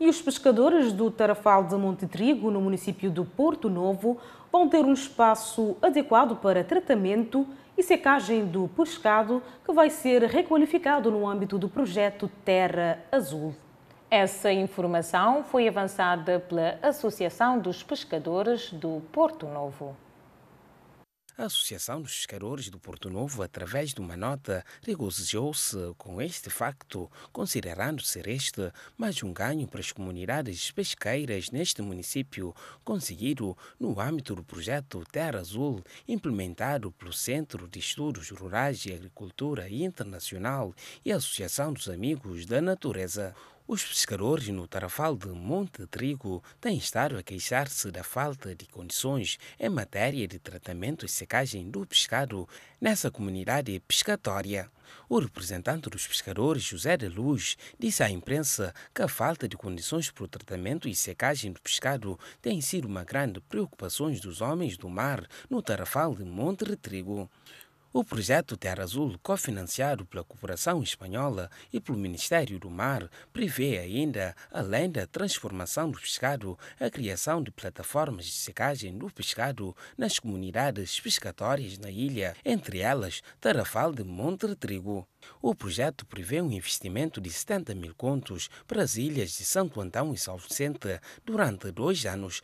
E os pescadores do Tarafal de Monte Trigo, no município do Porto Novo, vão ter um espaço adequado para tratamento e secagem do pescado, que vai ser requalificado no âmbito do projeto Terra Azul. Essa informação foi avançada pela Associação dos Pescadores do Porto Novo. A Associação dos Pescadores do Porto Novo, através de uma nota, regozijou-se com este facto, considerando ser este mais um ganho para as comunidades pesqueiras neste município, conseguido no âmbito do projeto Terra Azul, implementado pelo Centro de Estudos Rurais e Agricultura Internacional e a Associação dos Amigos da Natureza. Os pescadores no Tarafal de Monte Trigo têm estado a queixar-se da falta de condições em matéria de tratamento e secagem do pescado nessa comunidade pescatória. O representante dos pescadores, José de Luz, disse à imprensa que a falta de condições para o tratamento e secagem do pescado tem sido uma grande preocupação dos homens do mar no Tarafal de Monte Trigo. O projeto Terra Azul, cofinanciado pela Cooperação Espanhola e pelo Ministério do Mar, prevê ainda, além da transformação do pescado, a criação de plataformas de secagem do pescado nas comunidades pescatórias na ilha, entre elas Tarafal de Monte Trigo. O projeto prevê um investimento de 70 mil contos para as ilhas de Santo Antão e São Vicente durante dois anos,